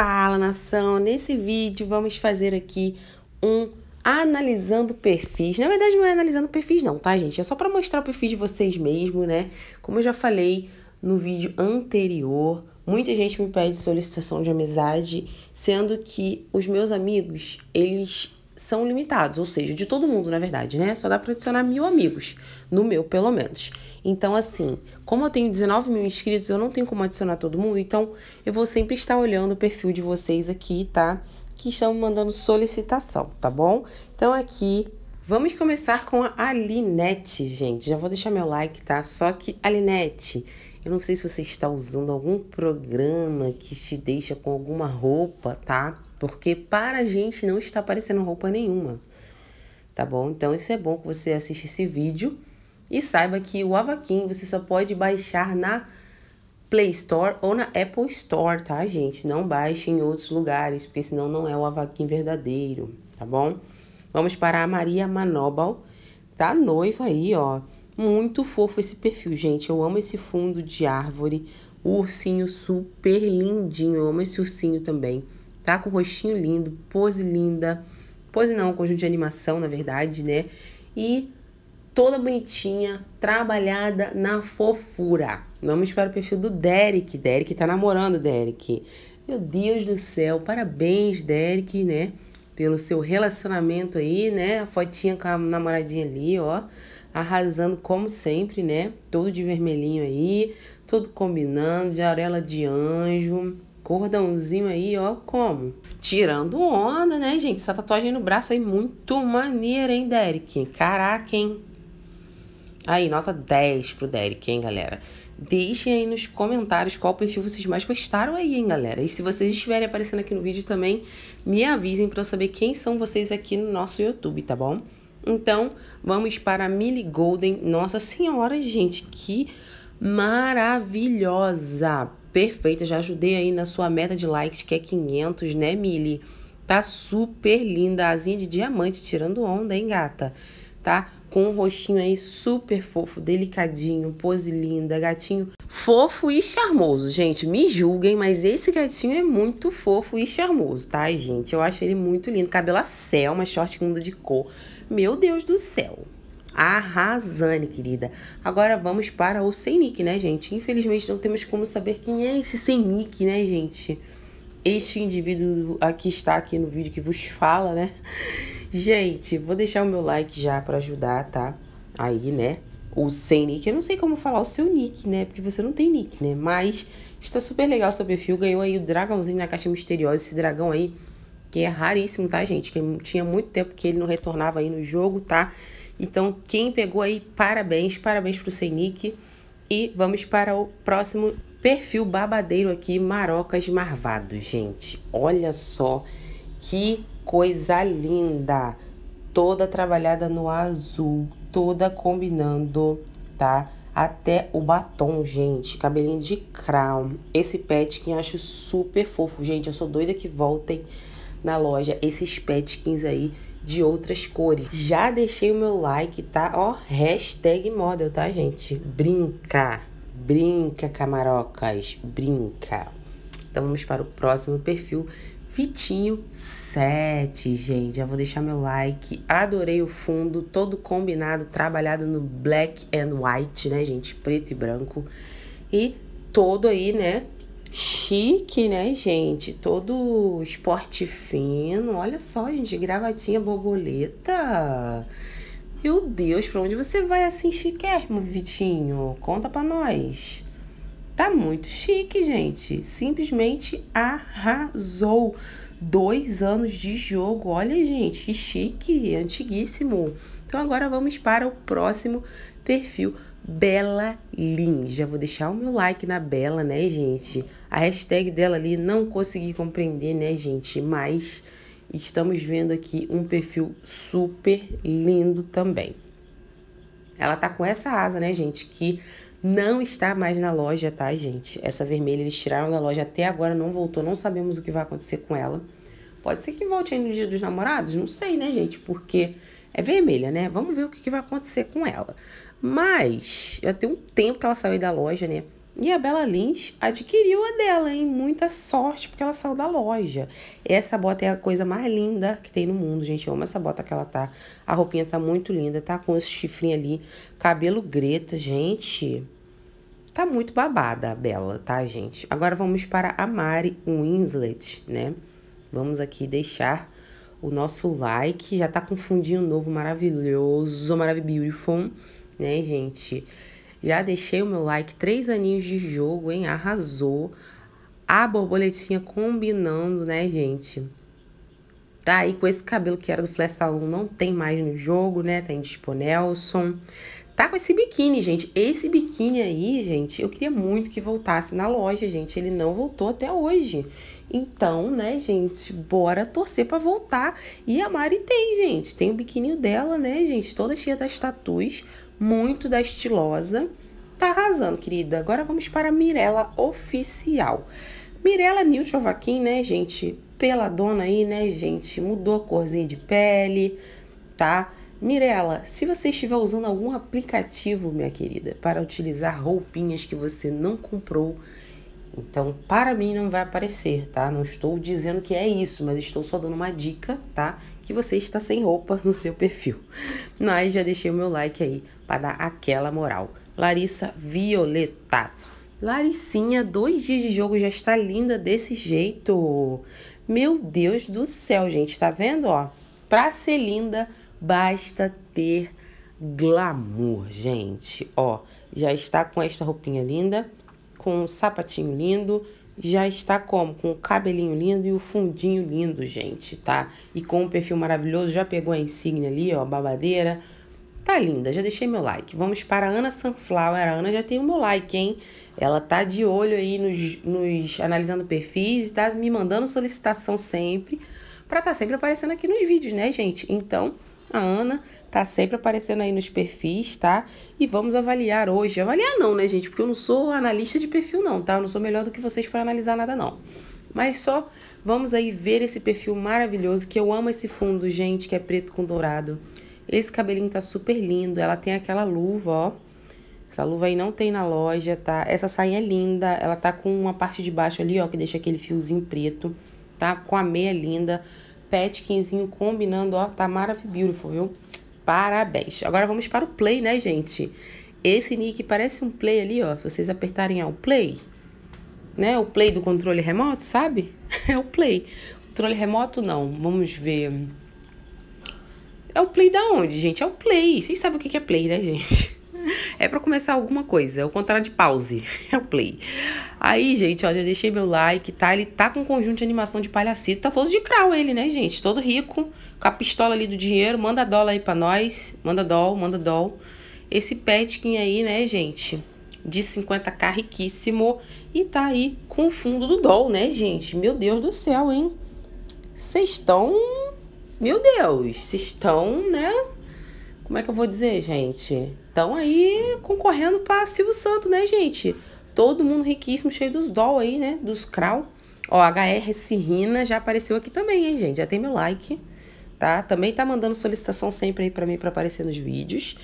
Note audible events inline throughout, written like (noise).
Fala nação, nesse vídeo vamos fazer aqui um analisando perfis. Na verdade não é analisando perfis não, tá gente? É só para mostrar o perfil de vocês mesmo, né? Como eu já falei no vídeo anterior, muita gente me pede solicitação de amizade, sendo que os meus amigos, eles são limitados, ou seja, de todo mundo, na verdade, né? Só dá para adicionar mil amigos, no meu, pelo menos. Então, assim, como eu tenho 19 mil inscritos, eu não tenho como adicionar todo mundo, então eu vou sempre estar olhando o perfil de vocês aqui, tá? Que estão me mandando solicitação, tá bom? Então, aqui Vamos começar com a Alinete, gente. Já vou deixar meu like, tá? Só que, Alinete, eu não sei se você está usando algum programa que te deixa com alguma roupa, tá? Porque para a gente não está aparecendo roupa nenhuma. Tá bom? Então isso é bom que você assista esse vídeo e saiba que o Avaquim você só pode baixar na Play Store ou na Apple Store, tá, gente? Não baixe em outros lugares, porque senão não é o Avaquim verdadeiro, tá bom? Vamos para a Maria Manobal, tá noiva aí, ó. Muito fofo esse perfil, gente. Eu amo esse fundo de árvore. O ursinho super lindinho. Eu amo esse ursinho também tá com o rostinho lindo, pose linda. Pose não, conjunto de animação, na verdade, né? E toda bonitinha, trabalhada na fofura. Vamos para o perfil do Derek. Derek tá namorando, Derek. Meu Deus do céu, parabéns, Derek, né? Pelo seu relacionamento aí, né? A fotinha com a namoradinha ali, ó. Arrasando como sempre, né? Todo de vermelhinho aí, todo combinando, de arela de anjo cordãozinho aí, ó, como? Tirando onda, né, gente? Essa tatuagem no braço aí, muito maneira, hein, Derek? Caraca, hein? Aí, nota 10 pro Derek, hein, galera? Deixem aí nos comentários qual perfil vocês mais gostaram aí, hein, galera? E se vocês estiverem aparecendo aqui no vídeo também, me avisem para eu saber quem são vocês aqui no nosso YouTube, tá bom? Então, vamos para a Millie Golden. Nossa Senhora, gente, que maravilhosa! Perfeita, já ajudei aí na sua meta de likes, que é 500, né, Mili? Tá super linda, asinha de diamante, tirando onda, hein, gata? Tá? Com um rostinho aí super fofo, delicadinho, pose linda, gatinho fofo e charmoso. Gente, me julguem, mas esse gatinho é muito fofo e charmoso, tá, gente? Eu acho ele muito lindo. Cabelo a uma short com muda de cor. Meu Deus do céu! Arrasane, querida. Agora vamos para o sem nick, né, gente? Infelizmente não temos como saber quem é esse sem nick, né, gente? Este indivíduo aqui está aqui no vídeo que vos fala, né? Gente, vou deixar o meu like já para ajudar, tá? Aí, né? O sem nick, eu não sei como falar o seu nick, né? Porque você não tem nick, né? Mas está super legal o seu perfil, ganhou aí o dragãozinho na caixa misteriosa, esse dragão aí, que é raríssimo, tá, gente? Que tinha muito tempo que ele não retornava aí no jogo, tá? Então, quem pegou aí, parabéns, parabéns para o Senic. E vamos para o próximo perfil babadeiro aqui, Marocas marvado, gente. Olha só que coisa linda! Toda trabalhada no azul, toda combinando, tá? Até o batom, gente. Cabelinho de crown. Esse pet eu acho super fofo, gente. Eu sou doida que voltem na loja esses petkins aí de outras cores. Já deixei o meu like, tá? Ó, hashtag model, tá, gente? Brinca, brinca, camarocas, brinca. Então vamos para o próximo perfil. fitinho 7, gente. Já vou deixar meu like. Adorei o fundo, todo combinado, trabalhado no black and white, né, gente? Preto e branco. E todo aí, né, chique, né, gente? Todo esporte fino. Olha só, gente, gravatinha borboleta. Meu Deus, pra onde você vai assim chiquérrimo, Vitinho? Conta pra nós. Tá muito chique, gente. Simplesmente arrasou. Dois anos de jogo. Olha, gente, que chique, antiguíssimo. Então agora vamos para o próximo perfil, Bela Lin. Já vou deixar o meu like na Bela, né, gente? A hashtag dela ali não consegui compreender, né, gente? Mas estamos vendo aqui um perfil super lindo também. Ela tá com essa asa, né, gente, que não está mais na loja, tá, gente? Essa vermelha eles tiraram da loja até agora, não voltou, não sabemos o que vai acontecer com ela. Pode ser que volte aí no dia dos namorados, não sei, né, gente? Porque é vermelha, né? Vamos ver o que, que vai acontecer com ela. Mas já tem um tempo que ela saiu da loja, né? E a Bela Lins adquiriu a dela, hein? Muita sorte, porque ela saiu da loja. Essa bota é a coisa mais linda que tem no mundo, gente. Eu amo essa bota que ela tá. A roupinha tá muito linda, tá com esse chifrinho ali. Cabelo greta, gente. Tá muito babada a Bela, tá, gente? Agora vamos para a Mari Winslet, né? Vamos aqui deixar o nosso like. Já tá com fundinho novo, maravilhoso, maravilhoso, né, gente? Já deixei o meu like, três aninhos de jogo, hein? Arrasou. A borboletinha combinando, né, gente? Tá aí com esse cabelo que era do Flash Salon, não tem mais no jogo, né? Tá em Dispo Nelson. Tá com esse biquíni, gente. Esse biquíni aí, gente, eu queria muito que voltasse na loja, gente. Ele não voltou até hoje. Então, né, gente, bora torcer para voltar. E a Mari tem, gente. Tem o biquíni dela, né, gente? Toda cheia das tatus muito da estilosa. Tá arrasando, querida. Agora vamos para a Mirella oficial. Mirella Nil né, gente? Pela dona aí, né, gente? Mudou a corzinha de pele, tá? Mirella, se você estiver usando algum aplicativo, minha querida, para utilizar roupinhas que você não comprou, então, para mim não vai aparecer, tá? Não estou dizendo que é isso, mas estou só dando uma dica, tá? Que você está sem roupa (laughs) no seu perfil. Mas já deixei o meu like aí para dar aquela moral. Larissa Violeta. Laricinha, dois dias de jogo já está linda desse jeito. Meu Deus do céu, gente, tá vendo, ó? para ser linda, basta ter glamour, gente. Ó, já está com esta roupinha linda com o sapatinho lindo, já está como? Com o cabelinho lindo e o fundinho lindo, gente, tá? E com um perfil maravilhoso, já pegou a insígnia ali, ó, babadeira. Tá linda, já deixei meu like. Vamos para a Ana Sunflower. A Ana já tem o meu like, hein? Ela tá de olho aí nos, nos analisando perfis, tá me mandando solicitação sempre, para tá sempre aparecendo aqui nos vídeos, né, gente? Então, a Ana tá sempre aparecendo aí nos perfis, tá? E vamos avaliar hoje. Avaliar não, né, gente? Porque eu não sou analista de perfil não, tá? Eu não sou melhor do que vocês para analisar nada não. Mas só vamos aí ver esse perfil maravilhoso que eu amo esse fundo, gente, que é preto com dourado. Esse cabelinho tá super lindo, ela tem aquela luva, ó. Essa luva aí não tem na loja, tá? Essa sainha é linda, ela tá com uma parte de baixo ali, ó, que deixa aquele fiozinho preto, tá? Com a meia linda, petkinzinho combinando, ó, tá maravilhoso, viu? Parabéns. Agora vamos para o play, né, gente? Esse nick parece um play ali, ó. Se vocês apertarem ao play, né? O play do controle remoto, sabe? (laughs) É o play. Controle remoto não. Vamos ver. É o play da onde, gente? É o play. Vocês sabem o que é play, né, gente? É para começar alguma coisa. É o contrário de pause. (laughs) É o play. Aí, gente, ó, já deixei meu like, tá? Ele tá com um conjunto de animação de palhacito. Tá todo de crau ele, né, gente? Todo rico. Com a pistola ali do dinheiro. Manda dólar aí pra nós. Manda doll, manda doll. Esse petkin aí, né, gente? De 50k, riquíssimo. E tá aí com o fundo do doll, né, gente? Meu Deus do céu, hein? Vocês estão... Meu Deus, vocês estão, né? Como é que eu vou dizer, gente? Estão aí concorrendo para Silvio Santo, né, gente? Todo mundo riquíssimo, cheio dos doll aí, né? Dos crawl. Ó, HR Sirrina já apareceu aqui também, hein, gente? Já tem meu like, tá? Também tá mandando solicitação sempre aí para mim para aparecer nos vídeos.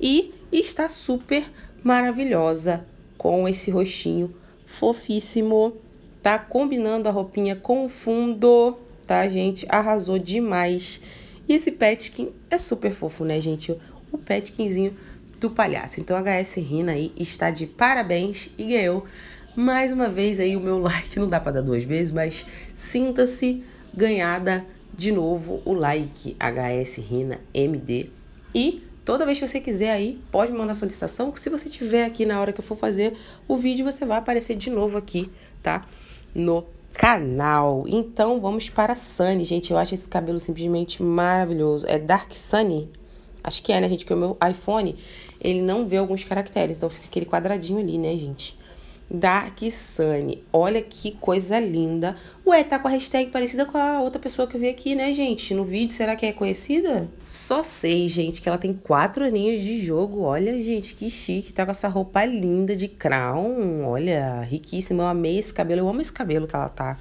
E está super maravilhosa com esse roxinho fofíssimo. Tá combinando a roupinha com o fundo, tá, gente? Arrasou demais. E esse Petkin é super fofo, né, gente? O Petkinzinho do palhaço. Então a HS Rina aí está de parabéns e ganhou mais uma vez aí o meu (laughs) like. Não dá para dar duas vezes, mas sinta-se ganhada de novo o like HS Rina MD. E toda vez que você quiser aí, pode mandar solicitação, que se você tiver aqui na hora que eu for fazer o vídeo, você vai aparecer de novo aqui, tá? No canal. Então vamos para Sunny, gente. Eu acho esse cabelo simplesmente maravilhoso. É Dark Sunny? Acho que é, né, gente? Porque o meu iPhone, ele não vê alguns caracteres. Então fica aquele quadradinho ali, né, gente? Dark Sunny, Olha que coisa linda. Ué, tá com a hashtag parecida com a outra pessoa que eu vi aqui, né, gente? No vídeo, será que é conhecida? Só sei, gente, que ela tem quatro aninhos de jogo. Olha, gente, que chique. Tá com essa roupa linda de crown. Olha, riquíssima. Eu amei esse cabelo. Eu amo esse cabelo que ela tá.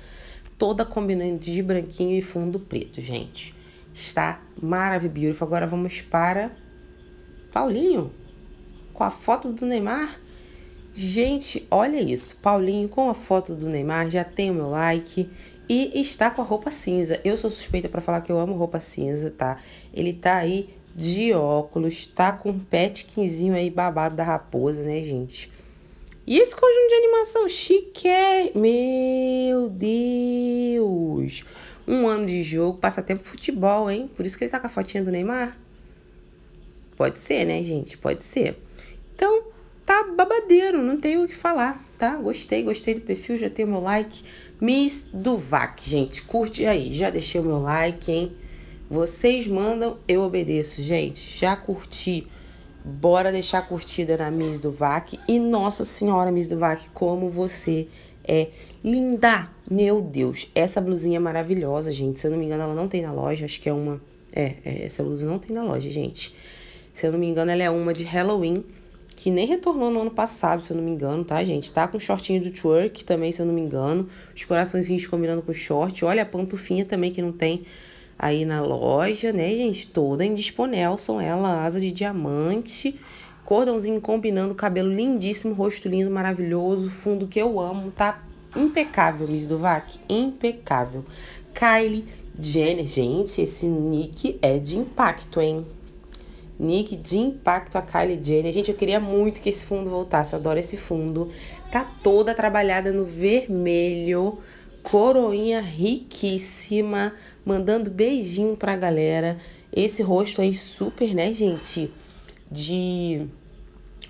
Toda combinando de branquinho e fundo preto, gente. Está maravilhoso. Agora vamos para Paulinho. Com a foto do Neymar. Gente, olha isso. Paulinho com a foto do Neymar já tem o meu like e está com a roupa cinza. Eu sou suspeita para falar que eu amo roupa cinza, tá? Ele tá aí de óculos, tá com um petkinzinho aí babado da raposa, né, gente? E esse conjunto de animação chique é... Meu Deus! Um ano de jogo, passatempo futebol, hein? Por isso que ele tá com a fotinha do Neymar? Pode ser, né, gente? Pode ser. Então, babadeiro, não tenho o que falar, tá? Gostei, gostei do perfil, já tem o meu like. Miss Duvac, gente, curte aí, já deixei o meu like, hein? Vocês mandam, eu obedeço, gente. Já curti. Bora deixar a curtida na Miss Duvac. E Nossa Senhora Miss Duvac, como você é linda! Meu Deus, essa blusinha é maravilhosa, gente. Se eu não me engano, ela não tem na loja. Acho que é uma. É, é essa blusa não tem na loja, gente. Se eu não me engano, ela é uma de Halloween que nem retornou no ano passado, se eu não me engano, tá, gente? Tá com shortinho do twerk também, se eu não me engano. Os coraçõezinhos combinando com short. Olha a pantufinha também que não tem aí na loja, né, gente? Toda em Disponelson, ela, asa de diamante. Cordãozinho combinando, cabelo lindíssimo, rosto lindo, maravilhoso, fundo que eu amo, tá? Impecável, Miss Duvac, impecável. Kylie Jenner, gente, esse nick é de impacto, hein? Nick de impacto a Kylie Jenner. Gente, eu queria muito que esse fundo voltasse, eu adoro esse fundo. Tá toda trabalhada no vermelho, coroinha riquíssima, mandando beijinho pra galera. Esse rosto aí super, né, gente, de...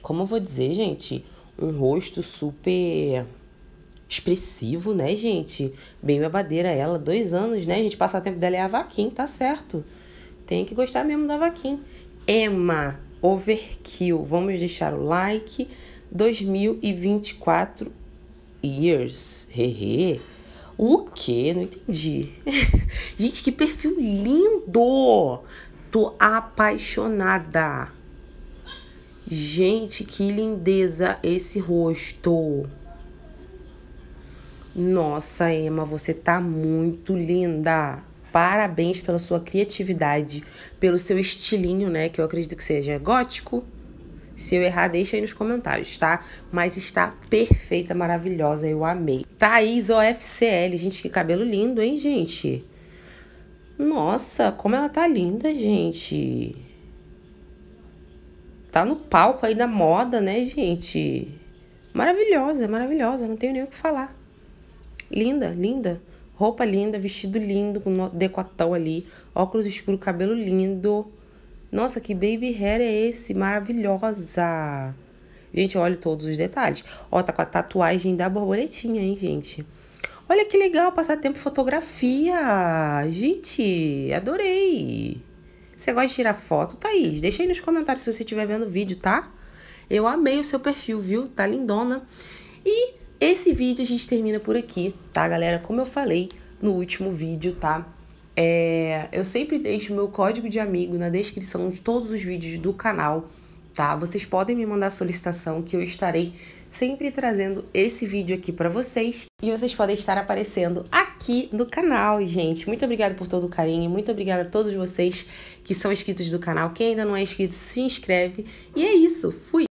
Como eu vou dizer, gente? Um rosto super expressivo, né, gente? Bem babadeira ela, dois anos, né, gente? Passar tempo dela é a vaquinha, tá certo. Tem que gostar mesmo da vaquinha. Emma Overkill. Vamos deixar o like. 2024 years. Hehe. O que? Não entendi. (laughs) Gente, que perfil lindo! Tô apaixonada. Gente, que lindeza esse rosto. Nossa, Emma, você tá muito linda. Parabéns pela sua criatividade, pelo seu estilinho, né? Que eu acredito que seja gótico. Se eu errar, deixa aí nos comentários, tá? Mas está perfeita, maravilhosa, eu amei. Thaís OFCL, gente, que cabelo lindo, hein, gente? Nossa, como ela tá linda, gente. Tá no palco aí da moda, né, gente? Maravilhosa, maravilhosa, não tenho nem o que falar. Linda, linda. Roupa linda, vestido lindo, com decotão ali, óculos escuro, cabelo lindo. Nossa, que baby hair é esse? Maravilhosa! Gente, olha todos os detalhes. Ó, tá com a tatuagem da borboletinha, hein, gente? Olha que legal, passar tempo fotografia. Gente, adorei. Você gosta de tirar foto? Thaís, deixa aí nos comentários se você estiver vendo o vídeo, tá? Eu amei o seu perfil, viu? Tá lindona. E esse vídeo a gente termina por aqui, tá, galera? Como eu falei no último vídeo, tá? É, eu sempre deixo meu código de amigo na descrição de todos os vídeos do canal, tá? Vocês podem me mandar solicitação que eu estarei sempre trazendo esse vídeo aqui para vocês e vocês podem estar aparecendo aqui no canal, gente. Muito obrigada por todo o carinho, muito obrigada a todos vocês que são inscritos do canal. Quem ainda não é inscrito, se inscreve. E é isso, fui!